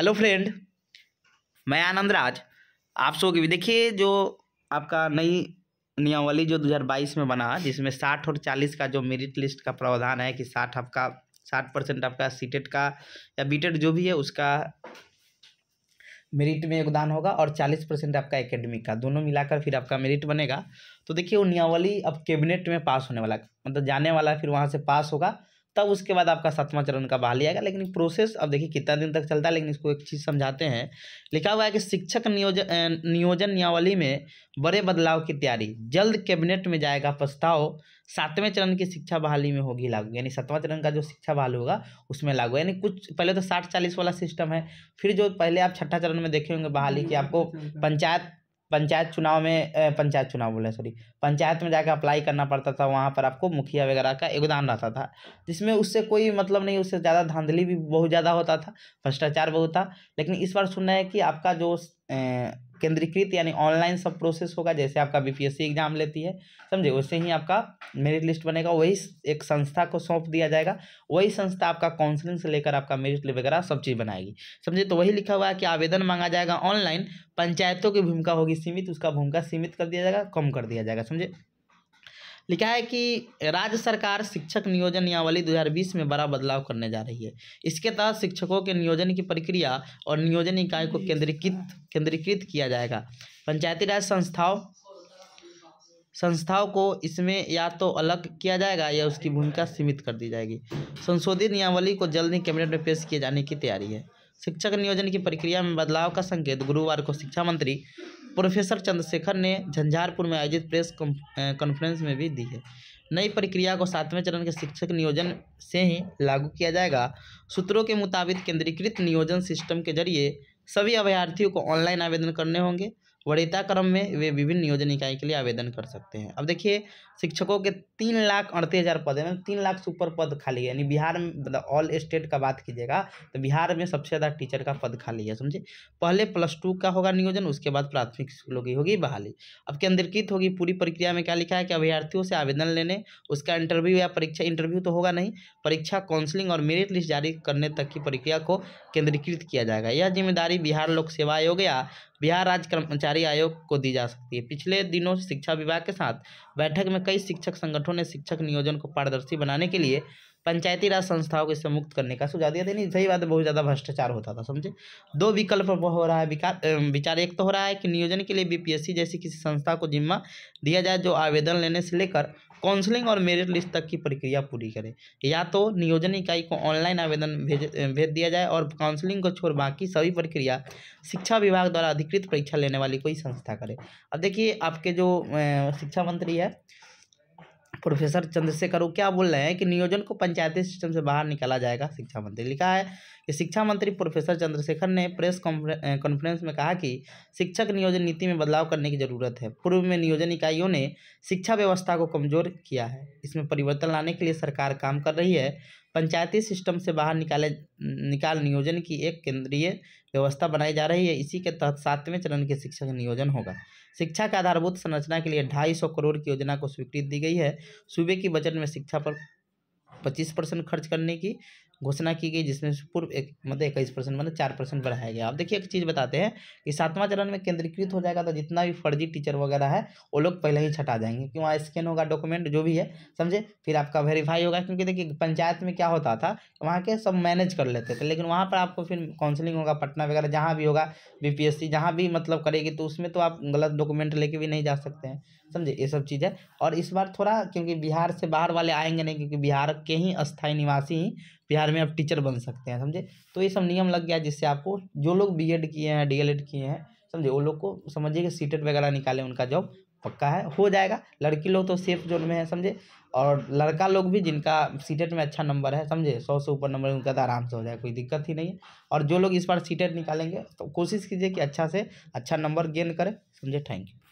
hello friend मैं आनंद राज आप सो के देखिए जो आपका नई नियमावली जो 2022 में बना जिसमें 60 और 40 का जो मेरिट लिस्ट का प्रावधान है कि 60 आपका 60 परसेंट आपका सीटेट e का या बीटेट e जो भी है उसका मेरिट में योगदान होगा और 40 परसेंट आपका एकेडमिक का दोनों मिलाकर फिर आपका मेरिट बनेगा तो देखिए वो नियावली अब कैबिनेट में पास होने वाला मतलब जाने वाला फिर वहाँ से पास होगा तब उसके बाद आपका सातवां चरण का बहाली आएगा लेकिन प्रोसेस अब देखिए कितना दिन तक चलता है लेकिन इसको एक चीज़ समझाते हैं लिखा हुआ है कि शिक्षक नियोजन नियोजन नियावली में बड़े बदलाव की तैयारी जल्द कैबिनेट में जाएगा प्रस्ताव सातवें चरण की शिक्षा बहाली में होगी लागू यानी सातवां चरण का जो शिक्षा बहाली होगा उसमें लागू यानी कुछ पहले तो साठ चालीस वाला सिस्टम है फिर जो पहले आप छठा चरण में देखे होंगे बहाली हाँ, की आपको पंचायत पंचायत चुनाव में पंचायत चुनाव बोले सॉरी पंचायत में जाकर अप्लाई करना पड़ता था वहाँ पर आपको मुखिया वगैरह का योगदान रहता था जिसमें उससे कोई मतलब नहीं उससे ज़्यादा धांधली भी बहुत ज़्यादा होता था भ्रष्टाचार बहुत था लेकिन इस बार सुनना है कि आपका जो केंद्रीकृत यानी ऑनलाइन सब प्रोसेस होगा जैसे आपका बीपीएससी एग्जाम लेती है समझे वैसे ही आपका मेरिट लिस्ट बनेगा वही एक संस्था को सौंप दिया जाएगा वही संस्था आपका काउंसलिंग से लेकर आपका मेरिट वगैरह सब चीज़ बनाएगी समझे तो वही लिखा हुआ है कि आवेदन मांगा जाएगा ऑनलाइन पंचायतों की भूमिका होगी सीमित उसका भूमिका सीमित कर दिया जाएगा कम कर दिया जाएगा समझे लिखा है कि राज्य सरकार शिक्षक नियोजन नियमावली 2020 में बड़ा बदलाव करने जा रही है इसके तहत शिक्षकों के नियोजन की प्रक्रिया और नियोजन इकाई को केंद्रीकृत केंद्रीकृत किया जाएगा पंचायती राज संस्थाओं संस्थाओं को इसमें या तो अलग किया जाएगा या उसकी भूमिका सीमित कर दी जाएगी संशोधित नियमावली को जल्द ही कैबिनेट में पेश किए जाने की तैयारी है शिक्षक नियोजन की प्रक्रिया में बदलाव का संकेत गुरुवार को शिक्षा मंत्री प्रोफेसर चंद्रशेखर ने झंझारपुर में आयोजित प्रेस कॉन्फ्रेंस में भी दी है नई प्रक्रिया को सातवें चरण के शिक्षक नियोजन से ही लागू किया जाएगा सूत्रों के मुताबिक केंद्रीकृत नियोजन सिस्टम के जरिए सभी अभ्यार्थियों को ऑनलाइन आवेदन करने होंगे वरीयता क्रम में वे विभिन्न नियोजन इकाई के लिए आवेदन कर सकते हैं अब देखिए शिक्षकों के तीन लाख अड़तीस हज़ार पद हैं मतलब तीन लाख सुपर पद खाली है यानी बिहार में मतलब ऑल स्टेट का बात कीजिएगा तो बिहार में सबसे ज़्यादा टीचर का पद खाली है समझे पहले प्लस टू का होगा नियोजन उसके बाद प्राथमिक स्कूलों की होगी बहाली अब केंद्रीकृत होगी पूरी प्रक्रिया में क्या लिखा है कि अभ्यर्थियों से आवेदन लेने उसका इंटरव्यू या परीक्षा इंटरव्यू तो होगा नहीं परीक्षा काउंसलिंग और मेरिट लिस्ट जारी करने तक की प्रक्रिया को केंद्रीकृत किया जाएगा यह जिम्मेदारी बिहार लोक सेवा आयोग या बिहार राज्य कर्मचारी आयोग को दी जा सकती है पिछले दिनों शिक्षा विभाग के साथ बैठक में कई शिक्षक संगठनों ने शिक्षक नियोजन को पारदर्शी बनाने के लिए पंचायती राज संस्थाओं को इससे मुक्त करने का सुझाव दिया नहीं सही बात है बहुत ज़्यादा भ्रष्टाचार होता था समझे दो विकल्प हो रहा है विचार एक तो हो रहा है कि नियोजन के लिए बीपीएससी जैसी किसी संस्था को जिम्मा दिया जाए जो आवेदन लेने से लेकर काउंसलिंग और मेरिट लिस्ट तक की प्रक्रिया पूरी करे या तो नियोजन इकाई को ऑनलाइन आवेदन भेज भेज दिया जाए और काउंसलिंग को छोड़ बाकी सभी प्रक्रिया शिक्षा विभाग द्वारा अधिकृत परीक्षा लेने वाली कोई संस्था करे अब देखिए आपके जो शिक्षा मंत्री है प्रोफेसर चंद्रशेखर वो क्या बोल रहे हैं कि नियोजन को पंचायती सिस्टम से बाहर निकाला जाएगा शिक्षा मंत्री लिखा है कि शिक्षा मंत्री प्रोफेसर चंद्रशेखर ने प्रेस कॉन्फ्रेंस में कहा कि शिक्षक नियोजन नीति में बदलाव करने की जरूरत है पूर्व में नियोजन इकाइयों ने शिक्षा व्यवस्था को कमजोर किया है इसमें परिवर्तन लाने के लिए सरकार काम कर रही है पंचायती सिस्टम से बाहर निकाले निकाल नियोजन की एक केंद्रीय व्यवस्था बनाई जा रही है इसी के तहत सातवें चरण के शिक्षक नियोजन होगा शिक्षा का आधारभूत संरचना के लिए ढाई सौ करोड़ की योजना को स्वीकृति दी गई है सूबे की बजट में शिक्षा पर पच्चीस परसेंट खर्च करने की घोषणा की गई जिसमें पूर्व एक मतलब इक्कीस परसेंट मतलब चार परसेंट बढ़ाया गया अब देखिए एक चीज़ बताते हैं कि सातवां चरण में केंद्रीकृत हो जाएगा तो जितना भी फर्जी टीचर वगैरह है वो लोग पहले ही छटा जाएंगे क्यों वहाँ स्कैन होगा डॉक्यूमेंट जो भी है समझे फिर आपका वेरीफाई होगा क्योंकि देखिए पंचायत में क्या होता था वहाँ के सब मैनेज कर लेते थे लेकिन वहाँ पर आपको फिर काउंसलिंग होगा पटना वगैरह जहाँ भी होगा सी जहाँ भी मतलब करेगी तो उसमें तो आप गलत डॉक्यूमेंट लेके भी नहीं जा सकते हैं समझे ये सब चीज़ है और इस बार थोड़ा क्योंकि बिहार से बाहर वाले आएंगे नहीं क्योंकि बिहार के ही अस्थायी निवासी ही बिहार में आप टीचर बन सकते हैं समझे तो ये सब नियम लग गया जिससे आपको जो लोग बी किए हैं डी किए हैं समझे वो लोग को समझिए कि सीटेट वगैरह निकाले उनका जॉब पक्का है हो जाएगा लड़की लोग तो सेफ जोन में है समझे और लड़का लोग भी जिनका सीटेट में अच्छा नंबर है समझे सौ से ऊपर नंबर उनका तो आराम से हो जाएगा कोई दिक्कत ही नहीं है और जो लोग इस बार सीटेट निकालेंगे तो कोशिश कीजिए कि अच्छा से अच्छा नंबर गेन करें समझे थैंक यू